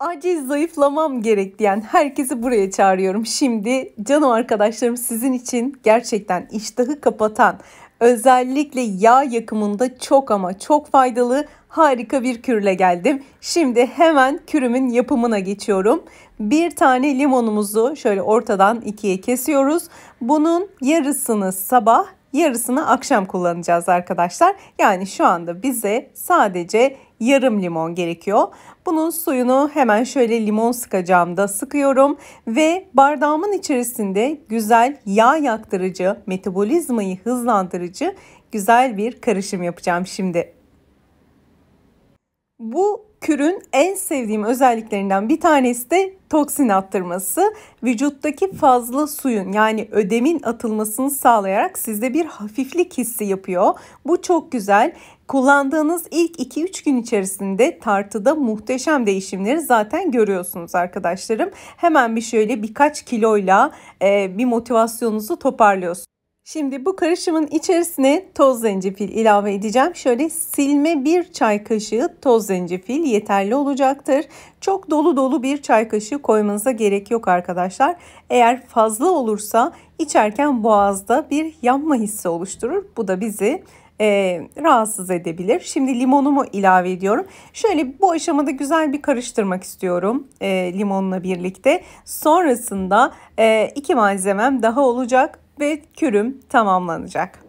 Acil zayıflamam gerek diyen herkesi buraya çağırıyorum. Şimdi canım arkadaşlarım sizin için gerçekten iştahı kapatan özellikle yağ yakımında çok ama çok faydalı harika bir kürle geldim. Şimdi hemen kürümün yapımına geçiyorum. Bir tane limonumuzu şöyle ortadan ikiye kesiyoruz. Bunun yarısını sabah yarısını akşam kullanacağız arkadaşlar. Yani şu anda bize sadece yarım limon gerekiyor. Bunun suyunu hemen şöyle limon sıkacağımda sıkıyorum ve bardağımın içerisinde güzel yağ yaktırıcı, metabolizmayı hızlandırıcı güzel bir karışım yapacağım şimdi. Bu kürün en sevdiğim özelliklerinden bir tanesi de toksin attırması. Vücuttaki fazla suyun yani ödemin atılmasını sağlayarak sizde bir hafiflik hissi yapıyor. Bu çok güzel. Kullandığınız ilk 2-3 gün içerisinde tartıda muhteşem değişimleri zaten görüyorsunuz arkadaşlarım. Hemen bir şöyle birkaç kiloyla e, bir motivasyonunuzu toparlıyorsunuz. Şimdi bu karışımın içerisine toz zencefil ilave edeceğim. Şöyle silme bir çay kaşığı toz zencefil yeterli olacaktır. Çok dolu dolu bir çay kaşığı koymanıza gerek yok arkadaşlar. Eğer fazla olursa içerken boğazda bir yanma hissi oluşturur. Bu da bizi e, rahatsız edebilir. Şimdi limonumu ilave ediyorum. Şöyle bu aşamada güzel bir karıştırmak istiyorum e, limonla birlikte. Sonrasında e, iki malzemem daha olacak ve kürüm tamamlanacak.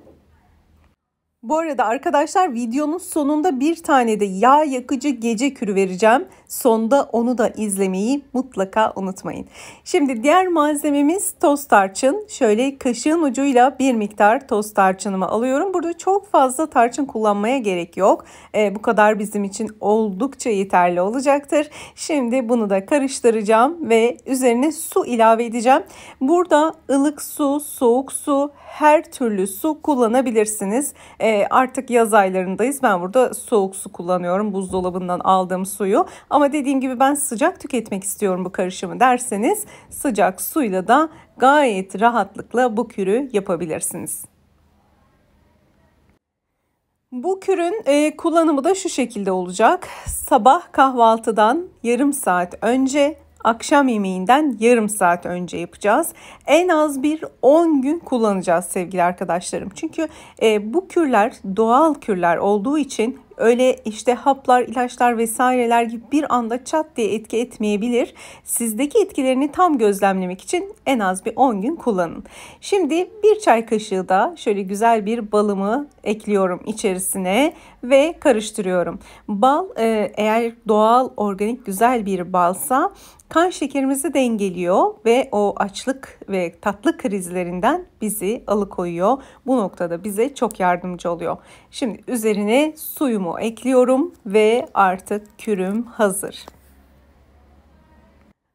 Bu arada arkadaşlar videonun sonunda bir tane de yağ yakıcı gece kürü vereceğim. Sonda onu da izlemeyi mutlaka unutmayın. Şimdi diğer malzememiz toz tarçın. Şöyle kaşığın ucuyla bir miktar toz tarçınımı alıyorum. Burada çok fazla tarçın kullanmaya gerek yok. E, bu kadar bizim için oldukça yeterli olacaktır. Şimdi bunu da karıştıracağım ve üzerine su ilave edeceğim. Burada ılık su, soğuk su, her türlü su kullanabilirsiniz. E, ee, artık yaz aylarındayız. Ben burada soğuk su kullanıyorum buzdolabından aldığım suyu. Ama dediğim gibi ben sıcak tüketmek istiyorum bu karışımı derseniz sıcak suyla da gayet rahatlıkla bu kürü yapabilirsiniz. Bu kürün e, kullanımı da şu şekilde olacak. Sabah kahvaltıdan yarım saat önce akşam yemeğinden yarım saat önce yapacağız. En az bir 10 gün kullanacağız sevgili arkadaşlarım. Çünkü e, bu kürler doğal kürler olduğu için Öyle işte haplar, ilaçlar vesaireler gibi bir anda çat diye etki etmeyebilir. Sizdeki etkilerini tam gözlemlemek için en az bir 10 gün kullanın. Şimdi bir çay kaşığı da şöyle güzel bir balımı ekliyorum içerisine ve karıştırıyorum. Bal e, eğer doğal, organik, güzel bir balsa kan şekerimizi dengeliyor ve o açlık ve tatlı krizlerinden bizi alıkoyuyor. Bu noktada bize çok yardımcı oluyor. Şimdi üzerine suyumu Unumu ekliyorum ve artık kürüm hazır.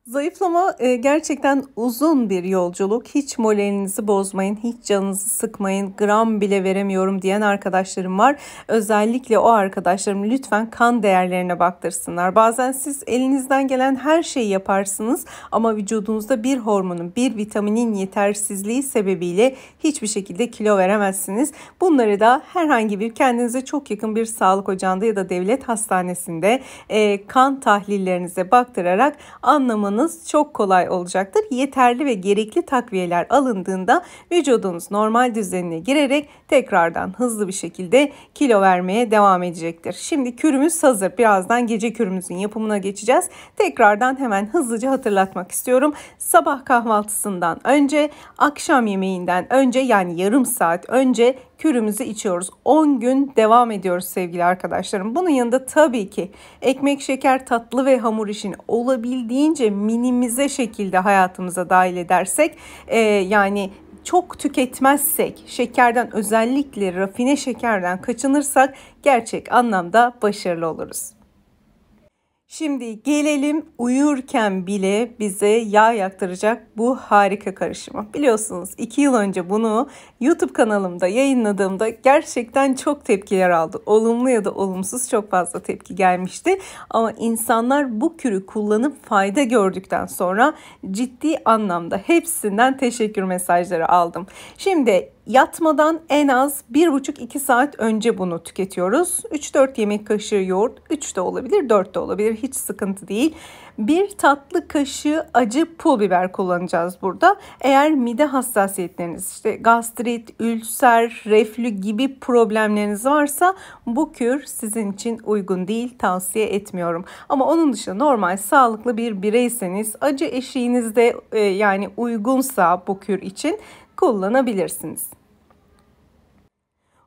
Zayıflama e, gerçekten uzun bir yolculuk. Hiç molalinizi bozmayın, hiç canınızı sıkmayın. Gram bile veremiyorum diyen arkadaşlarım var. Özellikle o arkadaşlarım lütfen kan değerlerine baktırsınlar. Bazen siz elinizden gelen her şeyi yaparsınız ama vücudunuzda bir hormonun, bir vitaminin yetersizliği sebebiyle hiçbir şekilde kilo veremezsiniz. Bunları da herhangi bir kendinize çok yakın bir sağlık ocağında ya da devlet hastanesinde e, kan tahlillerinize baktırarak anlamını almanız çok kolay olacaktır. Yeterli ve gerekli takviyeler alındığında vücudunuz normal düzenine girerek tekrardan hızlı bir şekilde kilo vermeye devam edecektir. Şimdi kürümüz hazır. Birazdan gece kürümüzün yapımına geçeceğiz. Tekrardan hemen hızlıca hatırlatmak istiyorum. Sabah kahvaltısından önce, akşam yemeğinden önce yani yarım saat önce kürümüzü içiyoruz. 10 gün devam ediyoruz sevgili arkadaşlarım. Bunun yanında tabii ki ekmek, şeker, tatlı ve hamur işini olabildiğince minimize şekilde hayatımıza dahil edersek e, yani çok tüketmezsek, şekerden özellikle rafine şekerden kaçınırsak gerçek anlamda başarılı oluruz. Şimdi gelelim uyurken bile bize yağ yaktıracak bu harika karışımı. Biliyorsunuz 2 yıl önce bunu YouTube kanalımda yayınladığımda gerçekten çok tepkiler aldı. Olumlu ya da olumsuz çok fazla tepki gelmişti. Ama insanlar bu kürü kullanıp fayda gördükten sonra ciddi anlamda hepsinden teşekkür mesajları aldım. Şimdi Yatmadan en az 1,5-2 saat önce bunu tüketiyoruz. 3-4 yemek kaşığı yoğurt, 3 de olabilir, 4 de olabilir. Hiç sıkıntı değil. Bir tatlı kaşığı acı pul biber kullanacağız burada. Eğer mide hassasiyetleriniz, işte gastrit, ülser, reflü gibi problemleriniz varsa bu kür sizin için uygun değil, tavsiye etmiyorum. Ama onun dışında normal sağlıklı bir bireyseniz, acı eşiğinizde e, yani uygunsa bu kür için kullanabilirsiniz.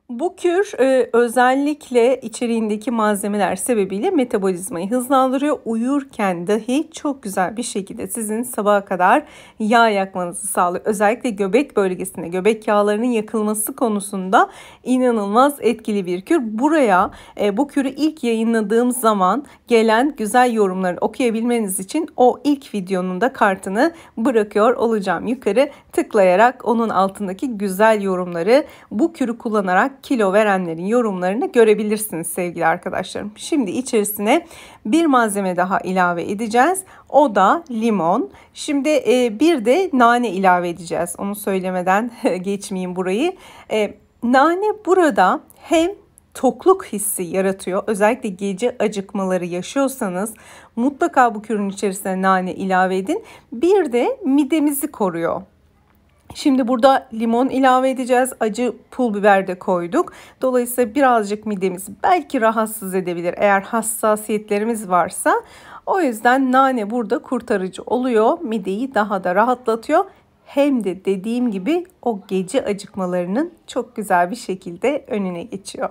Bu kür e, özellikle içeriğindeki malzemeler sebebiyle metabolizmayı hızlandırıyor. Uyurken dahi çok güzel bir şekilde sizin sabaha kadar yağ yakmanızı sağlıyor. Özellikle göbek bölgesinde göbek yağlarının yakılması konusunda inanılmaz etkili bir kür. Buraya e, bu kürü ilk yayınladığım zaman gelen güzel yorumları okuyabilmeniz için o ilk videonun da kartını bırakıyor olacağım. Yukarı tıklayarak onun altındaki güzel yorumları bu kürü kullanarak kilo verenlerin yorumlarını görebilirsiniz sevgili arkadaşlarım. Şimdi içerisine bir malzeme daha ilave edeceğiz. O da limon. Şimdi e, bir de nane ilave edeceğiz. Onu söylemeden geçmeyeyim burayı. E, nane burada hem tokluk hissi yaratıyor. Özellikle gece acıkmaları yaşıyorsanız mutlaka bu kürün içerisine nane ilave edin. Bir de midemizi koruyor. Şimdi burada limon ilave edeceğiz. Acı pul biber de koyduk. Dolayısıyla birazcık midemiz belki rahatsız edebilir eğer hassasiyetlerimiz varsa. O yüzden nane burada kurtarıcı oluyor. Mideyi daha da rahatlatıyor. Hem de dediğim gibi o gece acıkmalarının çok güzel bir şekilde önüne geçiyor.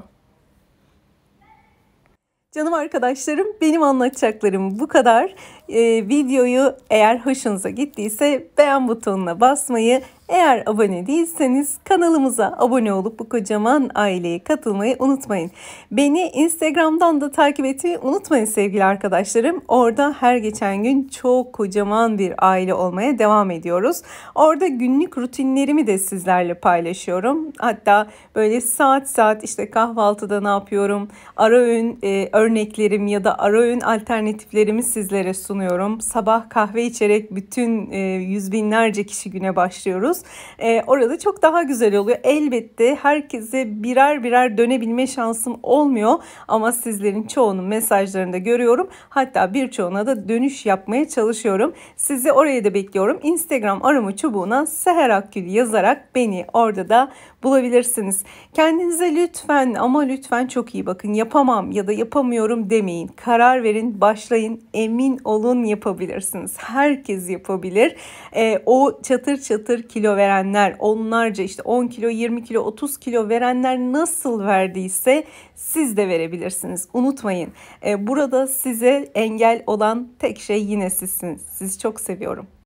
Canım arkadaşlarım benim anlatacaklarım bu kadar. E, videoyu eğer hoşunuza gittiyse beğen butonuna basmayı, eğer abone değilseniz kanalımıza abone olup bu kocaman aileye katılmayı unutmayın. Beni Instagram'dan da takip etmeyi unutmayın sevgili arkadaşlarım. Orada her geçen gün çok kocaman bir aile olmaya devam ediyoruz. Orada günlük rutinlerimi de sizlerle paylaşıyorum. Hatta böyle saat saat işte kahvaltıda ne yapıyorum, ara öğün e, örneklerim ya da ara öğün alternatiflerimi sizlere sunuyorum sunuyorum. Sabah kahve içerek bütün e, yüz binlerce kişi güne başlıyoruz. E, orada çok daha güzel oluyor. Elbette herkese birer birer dönebilme şansım olmuyor ama sizlerin çoğunun mesajlarını da görüyorum. Hatta birçoğuna da dönüş yapmaya çalışıyorum. Sizi oraya da bekliyorum. Instagram arama çubuğuna Seher Akgül yazarak beni orada da bulabilirsiniz. Kendinize lütfen ama lütfen çok iyi bakın. Yapamam ya da yapamıyorum demeyin. Karar verin, başlayın. Emin olun bulun yapabilirsiniz. Herkes yapabilir. E, o çatır çatır kilo verenler, onlarca işte 10 kilo, 20 kilo, 30 kilo verenler nasıl verdiyse siz de verebilirsiniz. Unutmayın. E, burada size engel olan tek şey yine sizsiniz. Sizi çok seviyorum.